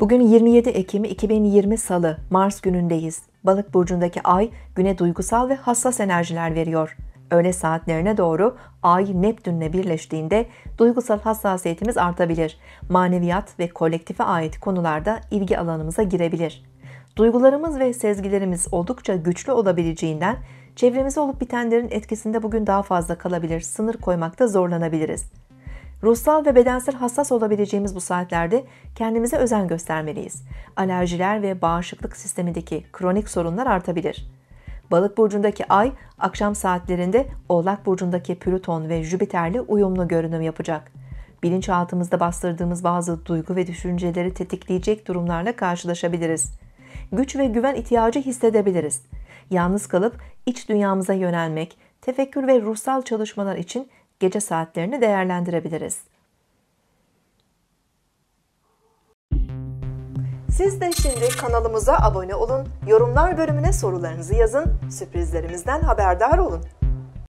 Bugün 27 Ekim 2020 Salı, Mars günündeyiz. Balık burcundaki ay güne duygusal ve hassas enerjiler veriyor. Öğle saatlerine doğru ay Neptünle birleştiğinde duygusal hassasiyetimiz artabilir. Maneviyat ve kolektife ait konularda ilgi alanımıza girebilir. Duygularımız ve sezgilerimiz oldukça güçlü olabileceğinden çevremize olup bitenlerin etkisinde bugün daha fazla kalabilir, sınır koymakta zorlanabiliriz. Ruhsal ve bedensel hassas olabileceğimiz bu saatlerde kendimize özen göstermeliyiz. Alerjiler ve bağışıklık sistemindeki kronik sorunlar artabilir. Balık burcundaki ay akşam saatlerinde Oğlak burcundaki Plüton ve Jüpiter'le uyumlu görünüm yapacak. Bilinçaltımızda bastırdığımız bazı duygu ve düşünceleri tetikleyecek durumlarla karşılaşabiliriz. Güç ve güven ihtiyacı hissedebiliriz. Yalnız kalıp iç dünyamıza yönelmek, tefekkür ve ruhsal çalışmalar için gece saatlerini değerlendirebiliriz. Siz de şimdi kanalımıza abone olun, yorumlar bölümüne sorularınızı yazın, sürprizlerimizden haberdar olun.